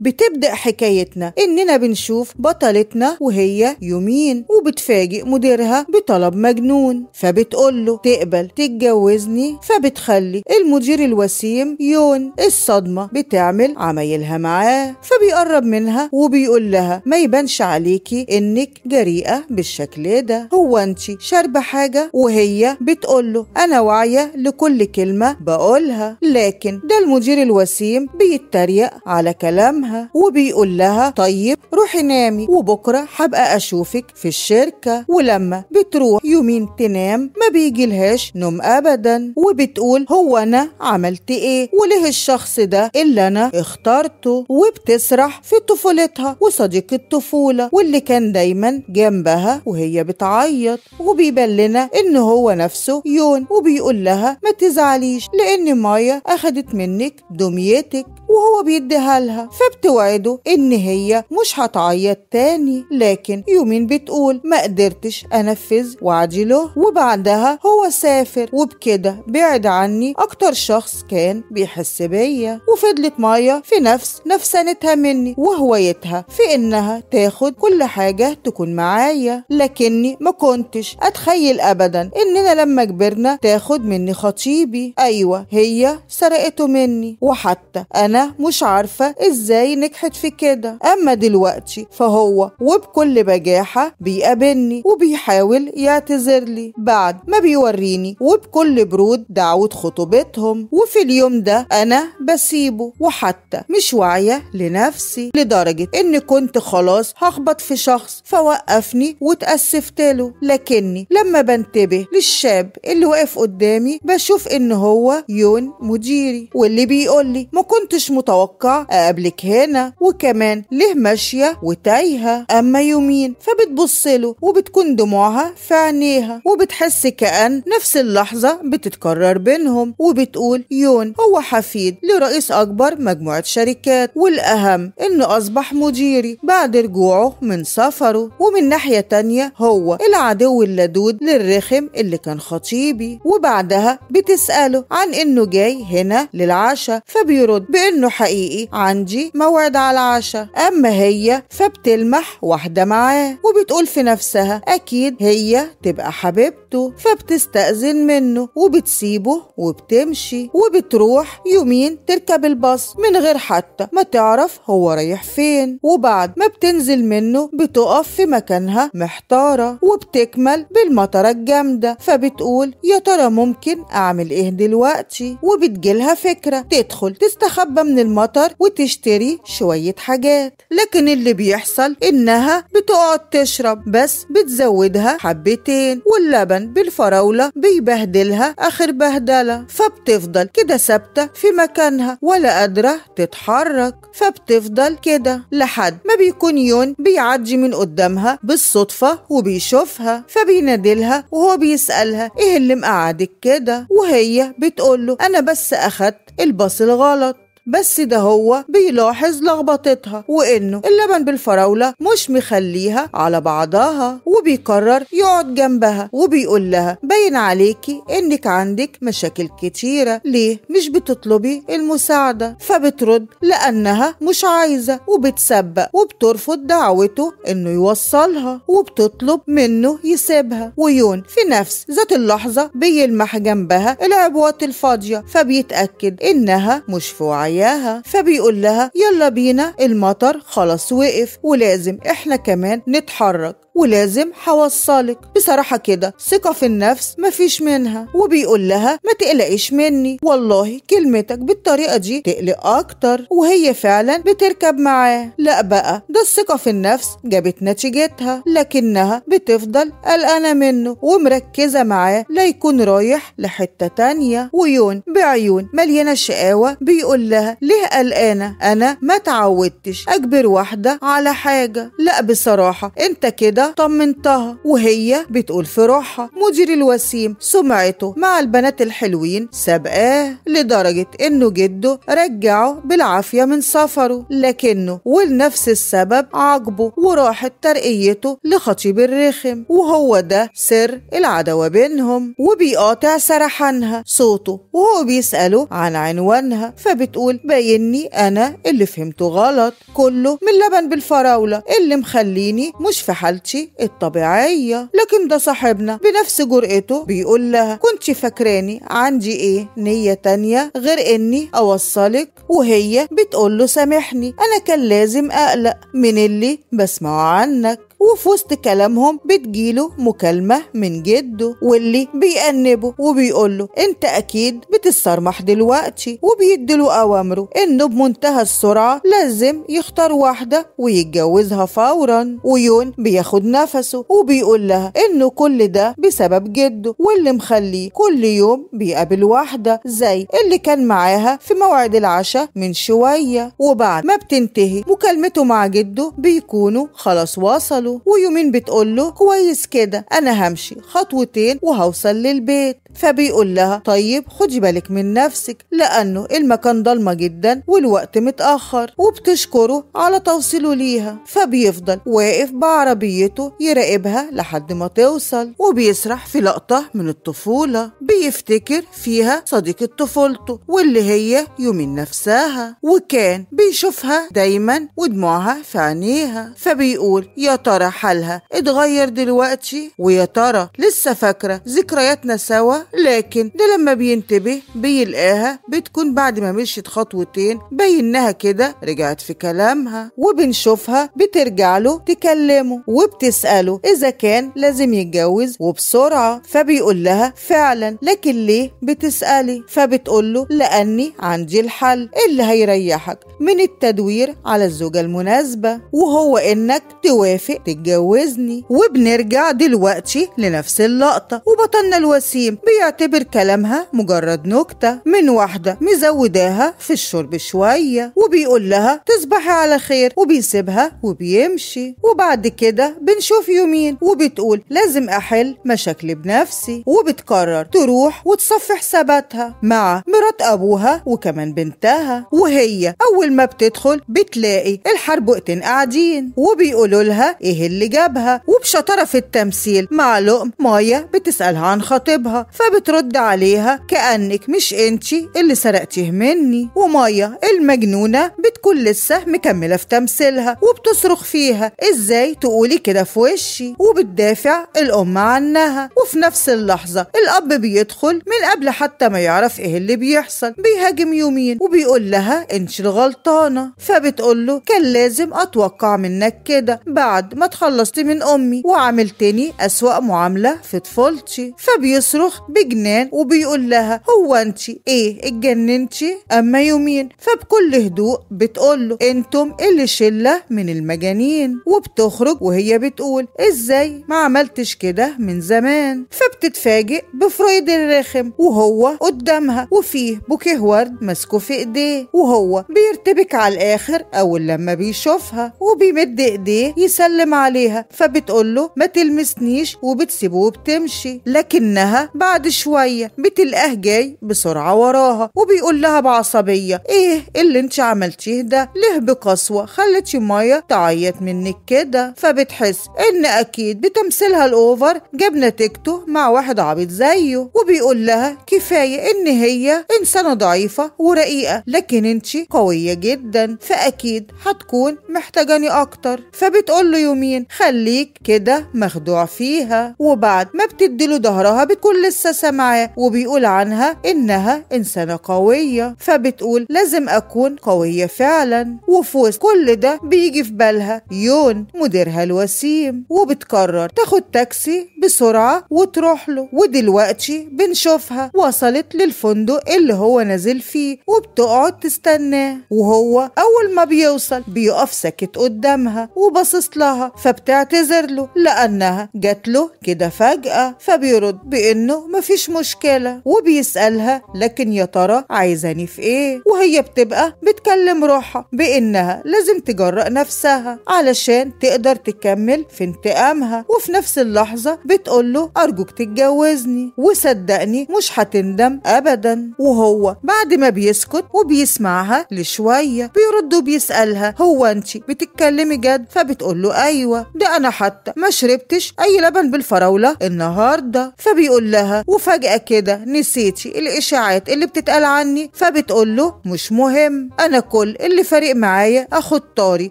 بتبدأ حكايتنا إننا بنشوف بطلتنا وهي يمين وبتفاجئ مديرها بطلب مجنون فبتقوله تقبل تتجوزني فبتخلي المدير الوسيم يون الصدمة بتعمل عمايلها معاه فبيقرب منها وبيقول لها ما يبانش عليكي إنك جريئة بالشكل ده هو أنت شاربة حاجة وهي بتقوله أنا واعية لكل كلمة بقولها لكن ده المدير الوسيم بيتريق على كلامها بيكلمها وبيقول لها طيب روحي نامي وبكره هبقى اشوفك في الشركه ولما بتروح يومين تنام ما بيجيلهاش نوم ابدا وبتقول هو انا عملت ايه وليه الشخص ده اللي انا اخترته وبتسرح في طفولتها وصديق الطفوله واللي كان دايما جنبها وهي بتعيط وبيبان لنا ان هو نفسه يون وبيقول لها ما تزعليش لان مايا اخدت منك دميتك وهو بيديها لها فبتوعده إن هي مش هتعيط تاني لكن يومين بتقول ما قدرتش أنفذ وعدي له وبعدها هو سافر وبكده بعد عني أكتر شخص كان بيحس بيا وفضلت مايا في نفس نفسانتها مني وهوايتها في إنها تاخد كل حاجة تكون معايا لكني ما كنتش أتخيل أبدا إننا لما كبرنا تاخد مني خطيبي أيوة هي سرقته مني وحتى أنا مش عارفه ازاي نجحت في كده اما دلوقتي فهو وبكل بجاحه بيقابلني وبيحاول يعتذر لي بعد ما بيوريني وبكل برود دعوه خطوبتهم وفي اليوم ده انا بسيبه وحتى مش واعيه لنفسي لدرجه ان كنت خلاص هخبط في شخص فوقفني واتاسفت له لكني لما بنتبه للشاب اللي واقف قدامي بشوف ان هو يون مديري واللي بيقول لي ما كنتش متوقع اقابلك آه، هنا وكمان ليه ماشيه وتايهه اما يومين فبتبص له وبتكون دموعها في عينيها وبتحس كأن نفس اللحظة بتتكرر بينهم وبتقول يون هو حفيد لرئيس أكبر مجموعة شركات والأهم إنه أصبح مديري بعد رجوعه من سفره ومن ناحية تانية هو العدو اللدود للرخم اللي كان خطيبي وبعدها بتسأله عن إنه جاي هنا للعشاء فبيرد بإنه إنه حقيقي عندي موعد على العشاء أما هي فبتلمح واحدة معاه وبتقول في نفسها أكيد هي تبقى حبيبته فبتستأذن منه وبتسيبه وبتمشي وبتروح يومين تركب الباص من غير حتى ما تعرف هو رايح فين وبعد ما بتنزل منه بتقف في مكانها محتارة وبتكمل بالمطرة الجامدة فبتقول يا ترى ممكن أعمل إيه دلوقتي وبتجيلها فكرة تدخل تستخبى من المطر وتشتري شوية حاجات لكن اللي بيحصل إنها بتقعد تشرب بس بتزودها حبتين واللبن بالفراولة بيبهدلها آخر بهدلة فبتفضل كده ثابتة في مكانها ولا قادرة تتحرك فبتفضل كده لحد ما بيكون يون بيعدي من قدامها بالصدفة وبيشوفها فبينادلها وهو بيسألها إيه اللي مقعدك كده وهي بتقوله أنا بس أخدت الباص الغلط بس ده هو بيلاحظ لخبطتها وانه اللبن بالفراولة مش مخليها على بعضها وبيقرر يقعد جنبها وبيقول لها باين عليكي انك عندك مشاكل كتيره ليه مش بتطلبي المساعده فبترد لانها مش عايزه وبتسبق وبترفض دعوته انه يوصلها وبتطلب منه يسيبها ويون في نفس ذات اللحظه بيلمح جنبها العبوات الفاضيه فبيتاكد انها مش في وعياها فبيقول لها يلا بينا المطر خلاص وقف ولازم احنا كمان نتحرك ولازم هوصلك بصراحة كده ثقة في النفس مفيش منها وبيقول لها ما تقلقيش مني والله كلمتك بالطريقة دي تقلق أكتر وهي فعلا بتركب معاه لا بقى ده الثقة في النفس جابت نتيجتها لكنها بتفضل قلقانة منه ومركزة معاه لا يكون رايح لحتة تانية ويون بعيون مليانة شقاوة بيقول لها ليه قلقانة أنا ما تعودتش أجبر واحدة على حاجة لا بصراحة أنت كده طمنتها وهي بتقول في روحها مدير الوسيم سمعته مع البنات الحلوين سابقاه لدرجة إنه جده رجعه بالعافية من سفره لكنه ولنفس السبب عاقبه وراحت ترقيته لخطيب الرخم وهو ده سر العداوة بينهم وبيقاطع سرحانها صوته وهو بيسأله عن عنوانها فبتقول بايني أنا اللي فهمته غلط كله من لبن بالفراولة اللي مخليني مش في حالتي ماشي الطبيعية لكن ده صاحبنا بنفس جرأته بيقول لها كنت فاكراني عندي ايه نية تانية غير اني اوصلك وهي بتقول له سامحني انا كان لازم اقلق من اللي بسمعه عنك وفي وسط كلامهم بتجيله مكالمة من جده واللي بيأنبه وبيقوله انت اكيد بتسرمح دلوقتي وبيديله اوامره انه بمنتهى السرعة لازم يختار واحدة ويتجوزها فورا ويون بياخد نفسه وبيقول لها انه كل ده بسبب جده واللي مخليه كل يوم بيقابل واحدة زي اللي كان معاها في موعد العشاء من شوية وبعد ما بتنتهي مكالمته مع جده بيكونوا خلاص وصلوا ويومين بتقول له كويس كده انا همشي خطوتين وهوصل للبيت فبيقول لها طيب خدي بالك من نفسك لانه المكان ضلمه جدا والوقت متاخر وبتشكره على توصيله ليها فبيفضل واقف بعربيته يراقبها لحد ما توصل وبيسرح في لقطه من الطفوله بيفتكر فيها صديقه طفولته واللي هي يومين نفسها وكان بيشوفها دايما ودموعها في عينيها فبيقول يا ترى ترى حالها اتغير دلوقتي ويا ترى لسه فاكرة ذكرياتنا سوا لكن ده لما بينتبه بيلقاها بتكون بعد ما مشيت خطوتين بينها كده رجعت في كلامها وبنشوفها بترجع له تكلمه وبتسأله إذا كان لازم يتجوز وبسرعة فبيقول لها فعلا لكن ليه بتسألي فبتقول له لأني عندي الحل اللي هيريحك من التدوير على الزوجة المناسبة وهو إنك توافق تتجوزني وبنرجع دلوقتي لنفس اللقطة وبطلنا الوسيم بيعتبر كلامها مجرد نكتة من واحدة مزوداها في الشرب شوية وبيقول لها تصبحي على خير وبيسيبها وبيمشي وبعد كده بنشوف يومين وبتقول لازم أحل مشاكلي بنفسي وبتقرر تروح وتصفي حساباتها مع مرات أبوها وكمان بنتها وهي أول ما بتدخل بتلاقي الحربقتين قاعدين وبيقولوا لها إيه ايه اللي جابها وبشطارة في التمثيل مع لقم مايا بتسألها عن خطيبها فبترد عليها كأنك مش انتي اللي سرقتيه مني ومايا المجنونة بتكون لسه مكملة في تمثيلها وبتصرخ فيها ازاي تقولي كده في وشي وبتدافع الأم عنها وفي نفس اللحظة الأب بيدخل من قبل حتى ما يعرف ايه اللي بيحصل بيهاجم يومين وبيقول لها انتي الغلطانة فبتقول له كان لازم أتوقع منك كده بعد ما اتخلصتي من أمي وعملتني أسوأ معاملة في طفولتي فبيصرخ بجنان وبيقول لها هو انت ايه اتجننتي أما يومين فبكل هدوء بتقول له انتم اللي شلة من المجانين وبتخرج وهي بتقول ازاي ما عملتش كده من زمان فبتتفاجئ بفرويد الرخم وهو قدامها وفيه بوكيه ورد ماسكه في ايديه وهو بيرتبك على الاخر اول لما بيشوفها وبيمد ايديه يسلم عليها فبتقول له ما تلمسنيش وبتسيبه وبتمشي لكنها بعد شوية بتلقاه جاي بسرعة وراها وبيقول لها بعصبية ايه اللي انت عملتيه ده ليه بقسوة خلتي مية تعيط منك كده فبتحس ان اكيد بتمثيلها الاوفر جاب نتيجته مع واحد عبيط زيه وبيقول لها كفاية ان هي انسانة ضعيفة ورقيقة لكن انت قوية جدا فاكيد هتكون محتاجاني اكتر فبتقول له يومي مين خليك كده مخدوع فيها وبعد ما بتديله ظهرها بكل لسه معاه وبيقول عنها انها انسانه قويه فبتقول لازم اكون قويه فعلا وفي وسط كل ده بيجي في بالها يون مديرها الوسيم وبتقرر تاخد تاكسي بسرعه وتروح له ودلوقتي بنشوفها وصلت للفندق اللي هو نازل فيه وبتقعد تستناه وهو اول ما بيوصل بيقف ساكت قدامها وباصص لها فبتعتذر له لأنها جات له كده فجأة فبيرد بإنه مفيش مشكلة وبيسألها لكن يا ترى عايزاني في إيه وهي بتبقى بتكلم روحها بإنها لازم تجرأ نفسها علشان تقدر تكمل في انتقامها وفي نفس اللحظة بتقول له أرجوك تتجوزني وصدقني مش هتندم أبدا وهو بعد ما بيسكت وبيسمعها لشوية بيرد وبيسألها هو أنت بتتكلمي جد فبتقول له أيوه ايوه ده انا حتى ما شربتش اي لبن بالفراوله النهارده فبيقول لها وفجاه كده نسيتي الاشاعات اللي بتتقال عني فبتقول له مش مهم انا كل اللي فارق معايا اخد طاري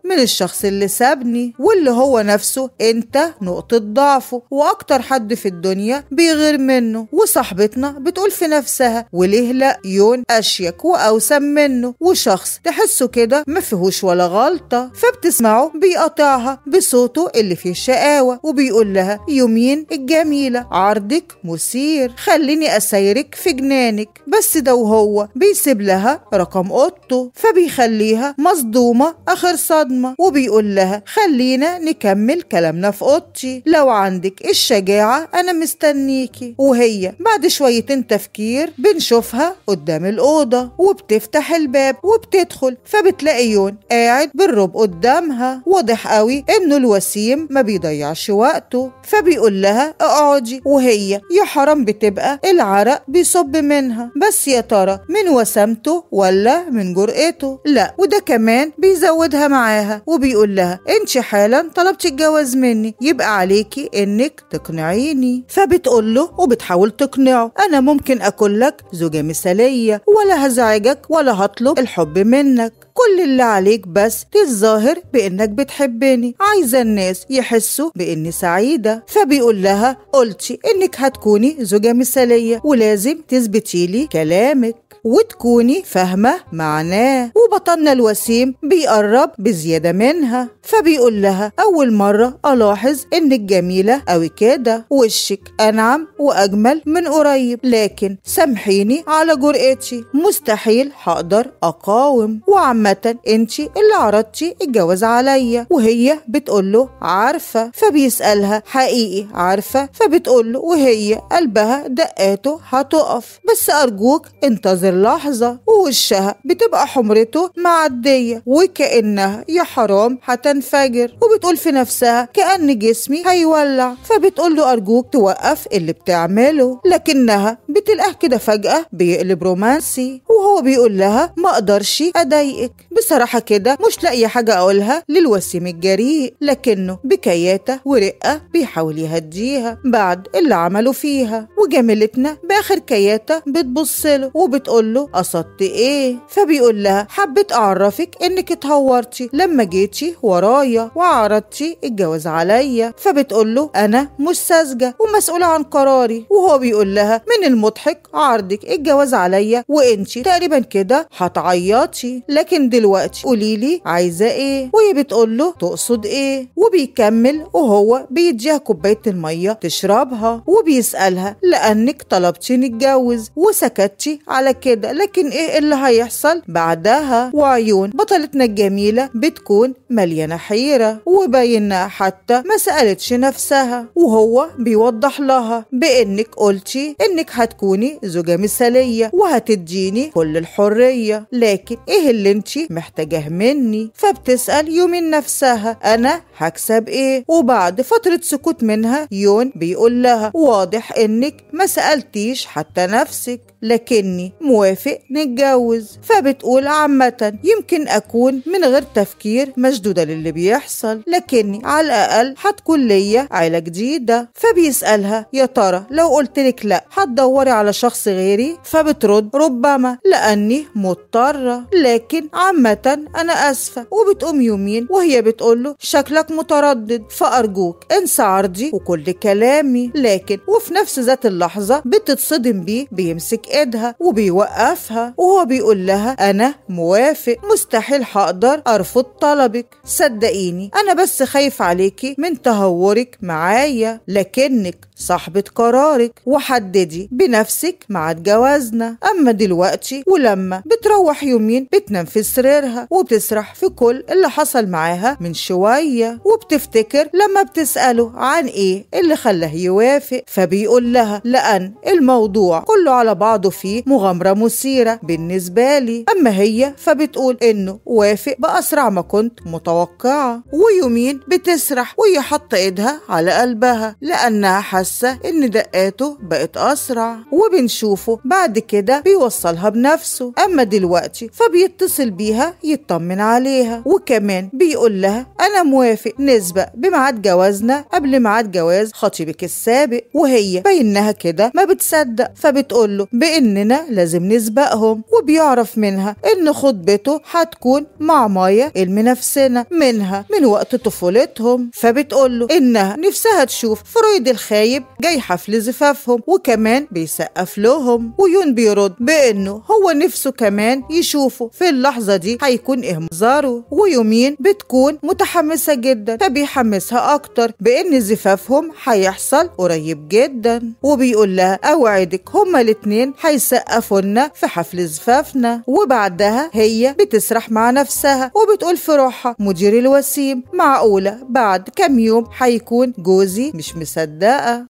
من الشخص اللي سابني واللي هو نفسه انت نقطه ضعفه واكتر حد في الدنيا بيغير منه وصاحبتنا بتقول في نفسها وليه لا يون اشيك واوسم منه وشخص تحسه كده ما فيهوش ولا غلطه فبتسمعه بيقطعها بصوت صوته اللي فيه الشقاوة وبيقول لها يمين الجميلة عرضك مثير خليني أسيرك في جنانك بس ده وهو بيسيب لها رقم قطه فبيخليها مصدومة آخر صدمة وبيقول لها خلينا نكمل كلامنا في أوضتي لو عندك الشجاعة أنا مستنيكي وهي بعد شويتين تفكير بنشوفها قدام الأوضة وبتفتح الباب وبتدخل فبتلاقي يون قاعد بالرب قدامها واضح قوي إنه الوسيم ما بيضيعش وقته فبيقول لها اقعدي وهي يا حرام بتبقى العرق بيصب منها بس يا ترى من وسامته ولا من جرأته لا وده كمان بيزودها معاها وبيقول لها انت حالا طلبتي الجواز مني يبقى عليكي انك تقنعيني فبتقول له وبتحاول تقنعه انا ممكن اكون لك زوجه مثاليه ولا هزعجك ولا هطلب الحب منك كل اللي عليك بس تتظاهر بإنك بتحبني عايزة الناس يحسوا بإني سعيدة فبيقول لها قلتي إنك هتكوني زوجة مثالية ولازم تثبتي لي كلامك وتكوني فاهمة معناه وبطلنا الوسيم بيقرب بزيادة منها فبيقول لها أول مرة ألاحظ إنك جميلة أوي كده وشك أنعم وأجمل من قريب لكن سامحيني على جرأتي مستحيل هقدر أقاوم وعم عامة انتي اللي عرضتي الجواز عليا وهي بتقول له عارفة فبيسألها حقيقي عارفة فبتقول له وهي قلبها دقاته هتقف بس أرجوك انتظر لحظة ووشها بتبقى حمرته معدية وكأنها يا حرام هتنفجر وبتقول في نفسها كأن جسمي هيولع فبتقول له أرجوك توقف اللي بتعمله لكنها بتلقاه كده فجأة بيقلب رومانسي وهو بيقول لها ما أقدرش أضايقك عليك بصراحة كده مش لاقية حاجة أقولها للوسيم الجريء لكنه بكياتة ورقة بيحاول يهديها بعد اللي عمله فيها وجميلتنا بآخر كياتة بتبص له وبتقول له قصدت إيه فبيقول لها حبيت أعرفك إنك اتهورتي لما جيتي ورايا وعرضتي الجواز عليا فبتقول له أنا مش ساذجة ومسؤولة عن قراري وهو بيقول لها من المضحك عرضك الجواز عليا وإنتي تقريبا كده هتعيطي لكن من دلوقتي قولي لي عايزه ايه وهي بتقول له تقصد ايه وبيكمل وهو بيديها كوبايه الميه تشربها وبيسالها لانك طلبتي نتجوز وسكتتي على كده لكن ايه اللي هيحصل بعدها وعيون بطلتنا الجميله بتكون مليانه حيره وباينه حتى ما سالتش نفسها وهو بيوضح لها بانك قلتي انك هتكوني زوجه مثاليه وهتديني كل الحريه لكن ايه اللي انت ماشي محتاجاه مني فبتسأل يومين نفسها أنا هكسب إيه وبعد فترة سكوت منها يون بيقول لها واضح إنك ما سألتيش حتى نفسك لكني موافق نتجوز فبتقول عامة يمكن أكون من غير تفكير مشدودة للي بيحصل لكني على الأقل هتكون ليا عيلة جديدة فبيسألها يا ترى لو قلتلك لأ هتدوري على شخص غيري فبترد ربما لأني مضطرة لكن عامة أنا آسفة وبتقوم يومين وهي بتقول له شكلك متردد فأرجوك انسى عرضي وكل كلامي لكن وفي نفس ذات اللحظة بتتصدم بيه بيمسك ايدها وبيوقفها وهو بيقول لها أنا موافق مستحيل هقدر أرفض طلبك صدقيني أنا بس خايف عليكي من تهورك معايا لكنك صاحبة قرارك وحددي بنفسك ميعاد جوازنا أما دلوقتي ولما بتروح يومين بتنام في سريرها وبتسرح في كل اللي حصل معاها من شوية وبتفتكر لما بتسأله عن إيه اللي خلاه يوافق فبيقول لها لأن الموضوع كله على بعضه فيه مغامرة مثيرة بالنسبة لي أما هي فبتقول إنه وافق بأسرع ما كنت متوقعة ويومين بتسرح ويحط إيدها على قلبها لأنها حاسة إن دقاته بقت أسرع وبنشوفه بعد كده بيوصلها بنفسه أما دلوقتي فبيتصل بيها يطمن عليها وكمان بيقول لها أنا موافق نسبة بميعاد جوازنا قبل ميعاد جواز خطيبك السابق وهي بينها كده ما بتصدق فبتقول له بإننا لازم نسبقهم وبيعرف منها إن خطبته هتكون مع مايا المنافسنة منها من وقت طفولتهم فبتقول له إنها نفسها تشوف فرويد الخايب الطبيب جاي حفل زفافهم وكمان بيسقف لهم ويون بيرد بانه هو نفسه كمان يشوفه في اللحظه دي هيكون ايه منظره ويومين بتكون متحمسه جدا فبيحمسها اكتر بان زفافهم هيحصل قريب جدا وبيقول لها اوعدك هما الاتنين هيسقفوا لنا في حفل زفافنا وبعدها هي بتسرح مع نفسها وبتقول في روحها مدير الوسيم معقوله بعد كام يوم هيكون جوزي مش مصدقه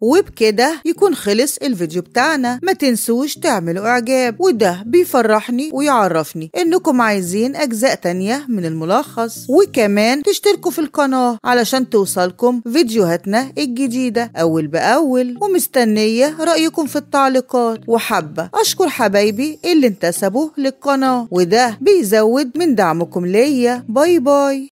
وبكده يكون خلص الفيديو بتاعنا ما تنسوش تعملوا اعجاب وده بيفرحني ويعرفني انكم عايزين اجزاء تانية من الملخص وكمان تشتركوا في القناة علشان توصلكم فيديوهاتنا الجديدة اول باول ومستنية رأيكم في التعليقات وحابة اشكر حبايبي اللي انتسبوا للقناة وده بيزود من دعمكم ليا باي باي